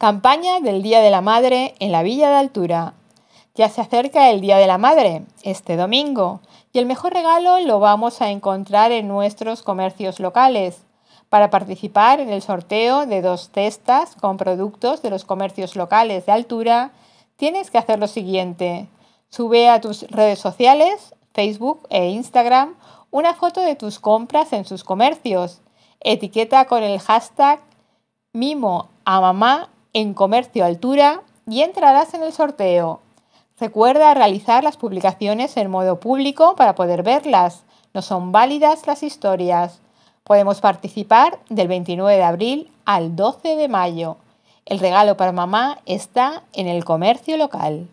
Campaña del Día de la Madre en la Villa de Altura. Ya se acerca el Día de la Madre, este domingo, y el mejor regalo lo vamos a encontrar en nuestros comercios locales. Para participar en el sorteo de dos cestas con productos de los comercios locales de altura, tienes que hacer lo siguiente. Sube a tus redes sociales, Facebook e Instagram, una foto de tus compras en sus comercios. Etiqueta con el hashtag mimo a mamá en Comercio Altura y entrarás en el sorteo. Recuerda realizar las publicaciones en modo público para poder verlas. No son válidas las historias. Podemos participar del 29 de abril al 12 de mayo. El regalo para mamá está en el comercio local.